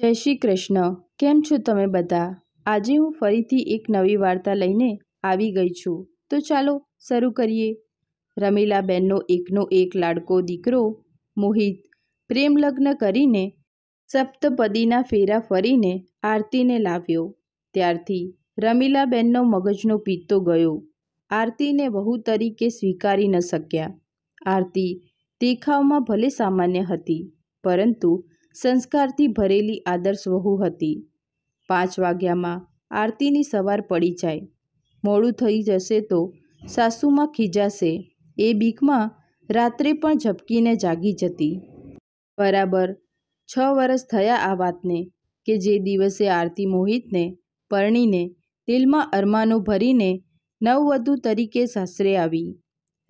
જય શ્રી કૃષ્ણ કેમ છો તમે બધા આજે હું ફરીથી એક નવી વાર્તા લઈને આવી ગઈ છું તો ચાલો શરૂ કરીએ રમીલાબેનનો એકનો એક લાડકો દીકરો મોહિત પ્રેમ લગ્ન કરીને સપ્તપદીના ફેરા ફરીને આરતીને લાવ્યો ત્યારથી રમીલાબેનનો મગજનો પીતો ગયો આરતીને વહુ તરીકે સ્વીકારી ન શક્યા આરતી દેખાવમાં ભલે સામાન્ય હતી પરંતુ સંસ્કારથી ભરેલી આદર્શ વહુ હતી પાંચ વાગ્યામાં આરતીની સવાર પડી જાય મોડું થઈ જશે તો સાસુમાં ખીજાશે એ બીકમાં રાત્રે પણ ઝપકીને જાગી જતી બરાબર છ વર્ષ થયા આ વાતને કે જે દિવસે આરતી મોહિતને પરણીને દિલમાં અરમાનો ભરીને નવવધુ તરીકે સાસરે આવી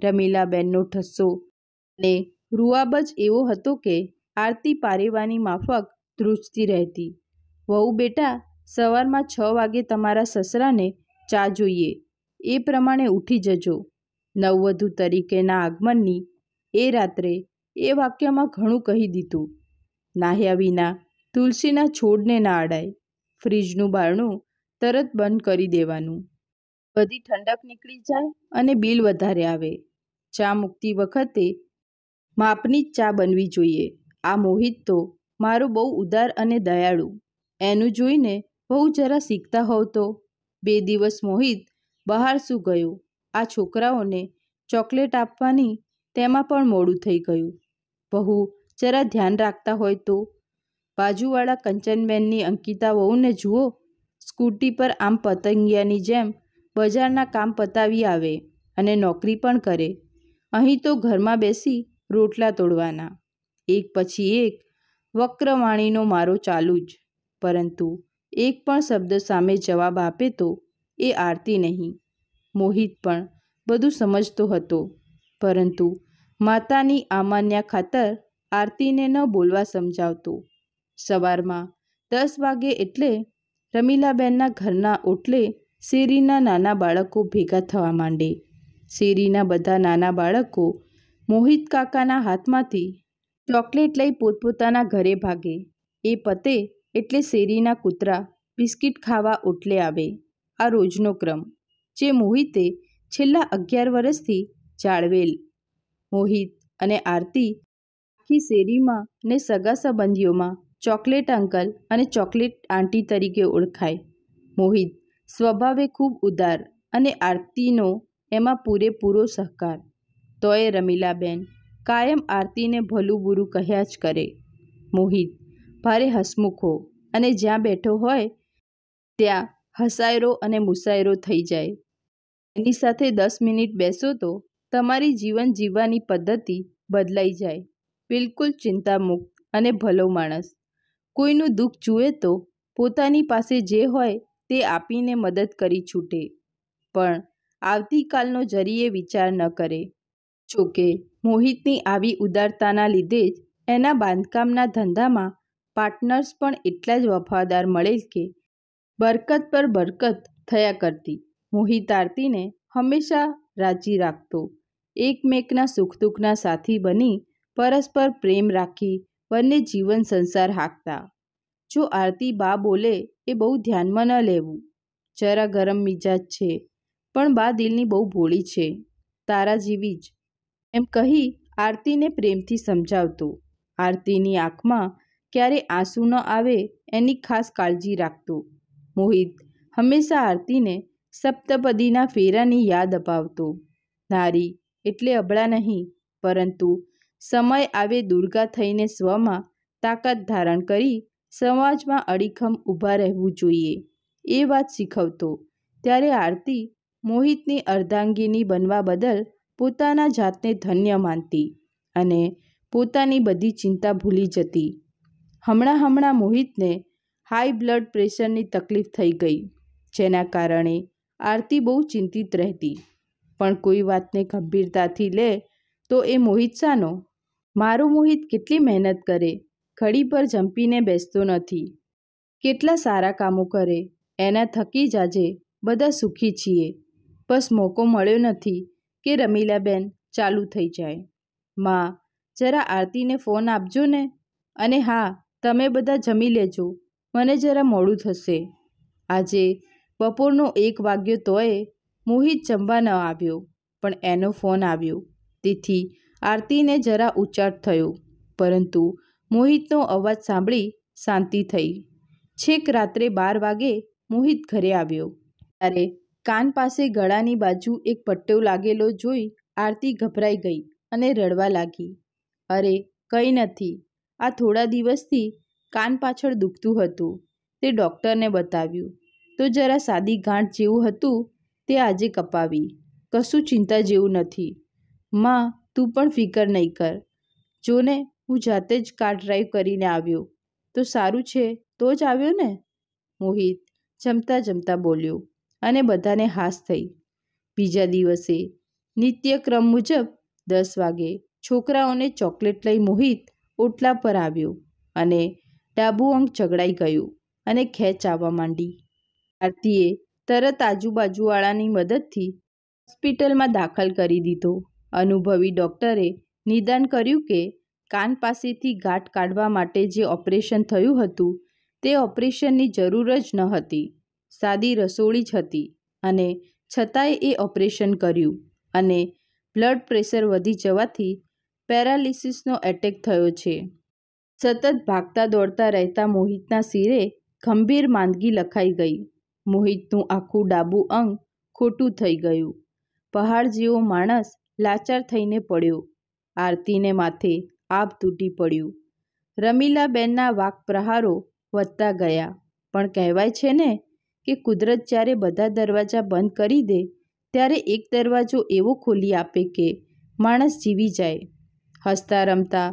રમીલાબેનનો ઠસ્સો અને રૂઆબજ એવો હતો કે આરતી પારેવાની માફક ધ્રુજતી રહેતી વહુ બેટા સવારમાં છ વાગે તમારા સસરાને ચા જોઈએ એ પ્રમાણે ઉઠી જજો નવવધુ તરીકેના આગમનની એ રાત્રે એ વાક્યમાં ઘણું કહી દીધું નાહ્યા વિના તુલસીના છોડને ના અડાય ફ્રીજનું બારણું તરત બંધ કરી દેવાનું બધી ઠંડક નીકળી જાય અને બિલ વધારે આવે ચા મૂકતી વખતે માપની જ ચા બનવી જોઈએ આ મોહિત તો મારો બહુ ઉદાર અને દયાળુ એનું જોઈને બહુ જરા શીખતા હોવ તો બે દિવસ મોહિત બહાર શું ગયો આ છોકરાઓને ચોકલેટ આપવાની તેમાં પણ મોડું થઈ ગયું બહુ જરા ધ્યાન રાખતા હોય તો બાજુવાળા કંચનબેનની અંકિતા વહુને જુઓ સ્કૂટી પર આમ પતંગિયાની જેમ બજારના કામ પતાવી આવે અને નોકરી પણ કરે અહીં તો ઘરમાં બેસી રોટલા તોડવાના એક પછી એક વક્રવાણીનો મારો ચાલુ જ પરંતુ એક પણ શબ્દ સામે જવાબ આપે તો એ આરતી નહીં મોહિત પણ બધું સમજતો હતો પરંતુ માતાની આમાન્યા ખાતર આરતીને ન બોલવા સમજાવતો સવારમાં દસ વાગે એટલે રમીલાબેનના ઘરના ઓટલે શેરીના નાના બાળકો ભેગા થવા માંડે શેરીના બધા નાના બાળકો મોહિત કાકાના હાથમાંથી ચોકલેટ લઈ પોતપોતાના ઘરે ભાગે એ પતે એટલે શેરીના કૂતરા બિસ્કિટ ખાવા ઓટલે આવે આ રોજનો ક્રમ જે મોહિતે છેલ્લા અગિયાર વર્ષથી જાળવેલ મોહિત અને આરતી આખી શેરીમાં ને સગા સંબંધીઓમાં ચોકલેટ અંકલ અને ચોકલેટ આંટી તરીકે ઓળખાય મોહિત સ્વભાવે ખૂબ ઉદાર અને આરતીનો એમાં પૂરેપૂરો સહકાર તોય રમીલાબેન કાયમ આરતીને ભલું બુરું કહ્યા જ કરે મોહિત ભારે હસમુખો અને જ્યાં બેઠો હોય ત્યાં હસાયરો અને મુસાયરો થઈ જાય એની સાથે દસ મિનિટ બેસો તો તમારી જીવન જીવવાની પદ્ધતિ બદલાઈ જાય બિલકુલ ચિંતામુક્ત અને ભલો માણસ કોઈનું દુઃખ જુએ તો પોતાની પાસે જે હોય તે આપીને મદદ કરી છૂટે પણ આવતીકાલનો જરીએ વિચાર ન કરે જોકે મોહિતની આવી ઉદારતાના લીધે જ એના બાંધકામના ધંધામાં પાર્ટનર્સ પણ એટલા જ વફાદાર મળે કે બરકત પર બરકત થયા કરતી મોહિત આરતીને હંમેશા રાજી રાખતો એકમેકના સુખ દુઃખના સાથી બની પરસ્પર પ્રેમ રાખી બંને જીવન સંસાર હાંકતા જો આરતી બા બોલે એ બહુ ધ્યાનમાં ન લેવું જરા ગરમ મિજાજ છે પણ બા દિલની બહુ ભોળી છે તારા જેવી જ એમ કહી આરતીને પ્રેમથી સમજાવતો આરતીની આંખમાં ક્યારે આંસુ ન આવે એની ખાસ કાળજી રાખતો મોહિત હંમેશા આરતીને સપ્તપદીના ફેરાની યાદ અપાવતો નારી એટલે અબળા નહીં પરંતુ સમય આવે દુર્ગા થઈને સ્વમાં તાકાત ધારણ કરી સમાજમાં અડીખમ ઊભા રહેવું જોઈએ એ વાત શીખવતો ત્યારે આરતી મોહિતની અર્ધાંગીની બનવા બદલ પોતાના જાતને ધન્ય માનતી અને પોતાની બધી ચિંતા ભૂલી જતી હમણાં હમણાં મોહિતને હાઈ બ્લડ પ્રેશરની તકલીફ થઈ ગઈ જેના કારણે આરતી બહુ ચિંતિત રહેતી પણ કોઈ વાતને ગંભીરતાથી લે તો એ મોહિત શાનો મારો મોહિત કેટલી મહેનત કરે ઘડી પર જંપીને બેસતો નથી કેટલા સારા કામો કરે એના થકી જ આજે બધા સુખી છીએ બસ મોકો મળ્યો નથી કે રમીલાબેન ચાલુ થઈ જાય માં જરા આરતીને ફોન આપજો ને અને હા તમે બધા જમી લેજો મને જરા મોડું થશે આજે બપોરનો એક વાગ્યો તોય મોહિત જમવા ન આવ્યો પણ એનો ફોન આવ્યો તેથી આરતીને જરા ઉચાટ થયો પરંતુ મોહિતનો અવાજ સાંભળી શાંતિ થઈ છેક રાત્રે બાર વાગે મોહિત ઘરે આવ્યો ત્યારે કાન પાસે ગળાની બાજુ એક પટ્ટો લાગેલો જોઈ આરતી ગભરાઈ ગઈ અને રડવા લાગી અરે કંઈ નથી આ થોડા દિવસથી કાન પાછળ દુખતું હતું તે ડૉક્ટરને બતાવ્યું તો જરા સાદી ગાંઠ જેવું હતું તે આજે કપાવી કશું ચિંતા જેવું નથી માં તું પણ ફિકર નહીં કર જોને હું જાતે જ કાર ડ્રાઈવ કરીને આવ્યો તો સારું છે તો જ આવ્યો ને મોહિત જમતા જમતા બોલ્યો અને બધાને હાસ થઈ બીજા દિવસે નિત્યક્રમ મુજબ દસ વાગે છોકરાઓને ચોકલેટ લઈ મોહિત ઓટલા પર આવ્યો અને ડાબુ અંગ ચગડાઈ ગયું અને ખેંચ આવવા માંડી આરતીએ તરત આજુબાજુવાળાની મદદથી હોસ્પિટલમાં દાખલ કરી દીધો અનુભવી ડૉક્ટરે નિદાન કર્યું કે કાન પાસેથી ગાંઠ કાઢવા માટે જે ઓપરેશન થયું હતું તે ઓપરેશનની જરૂર જ ન હતી સાદી રસોડી જ હતી અને છતાંય એ ઓપરેશન કર્યું અને બ્લડ પ્રેશર વધી જવાથી પેરાલિસિસનો એટેક થયો છે સતત ભાગતા દોડતા રહેતા મોહિતના શિરે ગંભીર માંદગી લખાઈ ગઈ મોહિતનું આખું ડાબું અંગ ખોટું થઈ ગયું પહાડ જેવો માણસ લાચાર થઈને પડ્યો આરતીને માથે આપ તૂટી પડ્યું રમીલાબેનના વાક પ્રહારો વધતા ગયા પણ કહેવાય છે ને કે કુદરત જ્યારે બધા દરવાજા બંધ કરી દે ત્યારે એક દરવાજો એવો ખોલી આપે કે માણસ જીવી જાય હસતા રમતા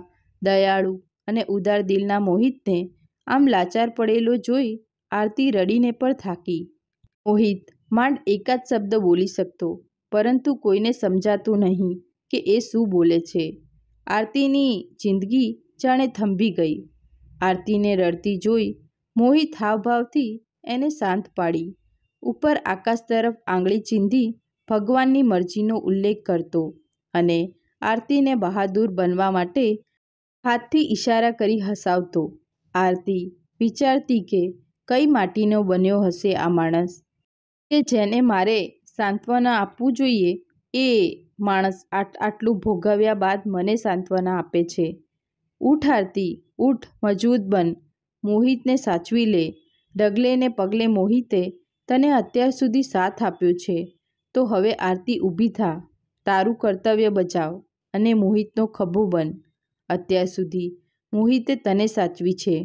દયાળુ અને ઉદાર દિલના મોહિતને આમ લાચાર પડેલો જોઈ આરતી રડીને પણ થાકી મોહિત માંડ એકાદ શબ્દ બોલી શકતો પરંતુ કોઈને સમજાતું નહીં કે એ શું બોલે છે આરતીની જિંદગી જાણે થંભી ગઈ આરતીને રડતી જોઈ મોહિત હાવભાવથી એને શાંત પાડી ઉપર આકાશ તરફ આંગળી ચીંધી ભગવાનની મરજીનો ઉલ્લેખ કરતો અને આરતીને બહાદુર બનવા માટે હાથથી ઇશારા કરી હસાવતો આરતી વિચારતી કે કઈ માટીનો બન્યો હશે આ માણસ કે જેને મારે સાંત્વના આપવું જોઈએ એ માણસ આટલું ભોગવ્યા બાદ મને સાંત્વના આપે છે ઉઠ આરતી ઊઠ મજબૂત બન મોહિતને સાચવી લે ડગલે ને પગલે મોહિતે તને અત્યાર સુધી સાથ આપ્યો છે તો હવે આરતી ઊભી થા તારું કર્તવ્ય બચાવ અને મોહિતનો ખભો બન અત્યાર સુધી મોહિતે તને સાચવી છે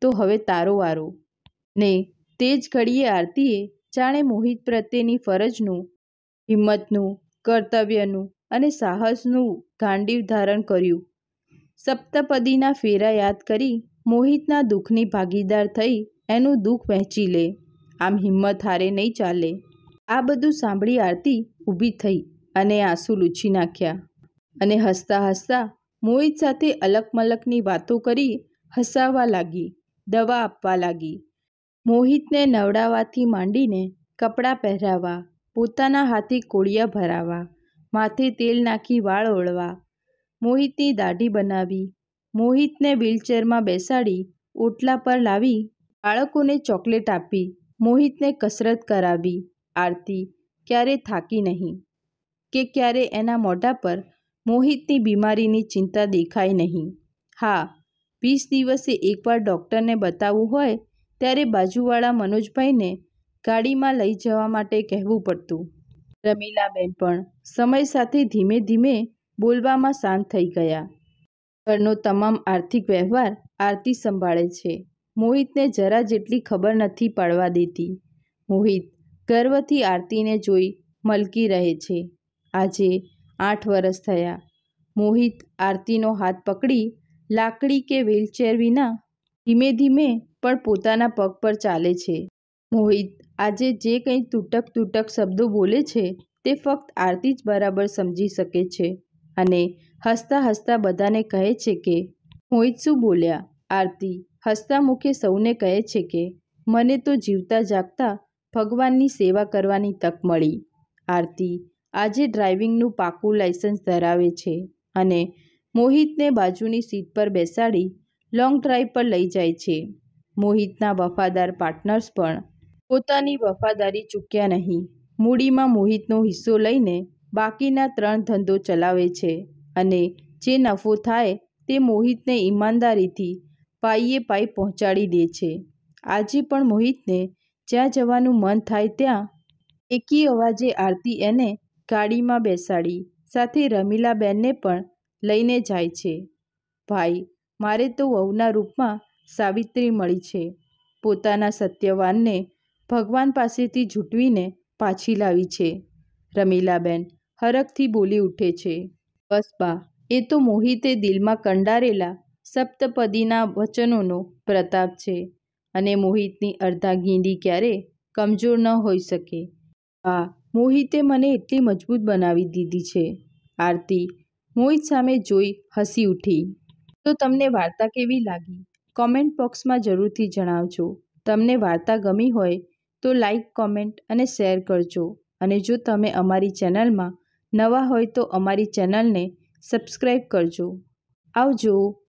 તો હવે તારો વારો ને તે જ ઘડીએ આરતીએ જાણે મોહિત પ્રત્યેની ફરજનું હિંમતનું કર્તવ્યનું અને સાહસનું ગાંડીવ ધારણ કર્યું સપ્તપદીના ફેરા યાદ કરી મોહિતના દુઃખની ભાગીદાર થઈ એનું દુઃખ વહેંચી લે આમ હિંમત હારે નહીં ચાલે આ બધું સાંભળી આરતી ઊભી થઈ અને આંસુ લૂછી નાખ્યા અને હસતા હસતા મોહિત સાથે અલકમલકની વાતો કરી હસાવવા લાગી દવા આપવા લાગી મોહિતને નવડાવવાથી માંડીને કપડાં પહેરાવવા પોતાના હાથે કોળિયા ભરાવા માથે તેલ નાખી વાળ ઓળવા મોહિતની દાઢી બનાવી મોહિતને વ્હીલચેરમાં બેસાડી ઓટલા પર લાવી બાળકોને ચોકલેટ આપી મોહિતને કસરત કરાવી આરતી ક્યારે થાકી નહીં કે ક્યારે એના મોઢા પર મોહિતની બીમારીની ચિંતા દેખાય નહીં હા વીસ દિવસે એકવાર ડૉક્ટરને બતાવવું હોય ત્યારે બાજુવાળા મનોજભાઈને ગાડીમાં લઈ જવા માટે કહેવું પડતું રમીલાબેન પણ સમય સાથે ધીમે ધીમે બોલવામાં શાંત થઈ ગયા ઘરનો તમામ આર્થિક વ્યવહાર આરતી સંભાળે છે મોહિતને જરા જેટલી ખબર નથી પાડવા દેતી મોહિત ગર્વથી આરતીને જોઈ મલકી રહે છે આજે આઠ વર્ષ થયા મોહિત આરતીનો હાથ પકડી લાકડી કે વ્હીલચેર વિના ધીમે ધીમે પણ પોતાના પગ પર ચાલે છે મોહિત આજે જે કંઈ તૂટક તૂટક શબ્દો બોલે છે તે ફક્ત આરતી જ બરાબર સમજી શકે છે અને હસતા હસતા બધાને કહે છે કે મોહિત શું બોલ્યા આરતી હસતા મુખે સૌને કહે છે કે મને તો જીવતા જાગતા ભગવાનની સેવા કરવાની તક મળી આરતી આજે ડ્રાઇવિંગનું પાકું લાઇસન્સ ધરાવે છે અને મોહિતને બાજુની સીટ પર બેસાડી લોંગ ડ્રાઈવ પર લઈ જાય છે મોહિતના વફાદાર પાર્ટનર્સ પણ પોતાની વફાદારી ચૂક્યા નહીં મૂડીમાં મોહિતનો હિસ્સો લઈને બાકીના ત્રણ ધંધો ચલાવે છે અને જે નફો થાય તે મોહિતને ઈમાનદારીથી પાઈએ પાઈ પહોંચાડી દે છે આજે પણ મોહિતને જ્યાં જવાનું મન થાય ત્યાં એકી અવાજે આરતી એને ગાડીમાં બેસાડી સાથે રમીલાબેનને પણ લઈને જાય છે ભાઈ મારે તો વહુના રૂપમાં સાવિત્રી મળી છે પોતાના સત્યવાનને ભગવાન પાસેથી ઝૂંટવીને પાછી લાવી છે રમીલાબેન હરખથી બોલી ઉઠે છે બસ બા એ તો મોહિતે દિલમાં કંડારેલા સપ્તપદીના વચનોનો પ્રતાપ છે અને મોહિતની અડધા ગીંડી ક્યારે કમજોર ન હોઈ શકે આ મોહિતે મને એટલી મજબૂત બનાવી દીધી છે આરતી મોહિત સામે જોઈ હસી ઉઠી તો તમને વાર્તા કેવી લાગી કોમેન્ટ બોક્સમાં જરૂરથી જણાવજો તમને વાર્તા ગમી હોય તો લાઈક કોમેન્ટ અને શેર કરજો અને જો તમે અમારી ચેનલમાં નવા હોય તો અમારી ચેનલને સબસ્ક્રાઈબ કરજો આવજો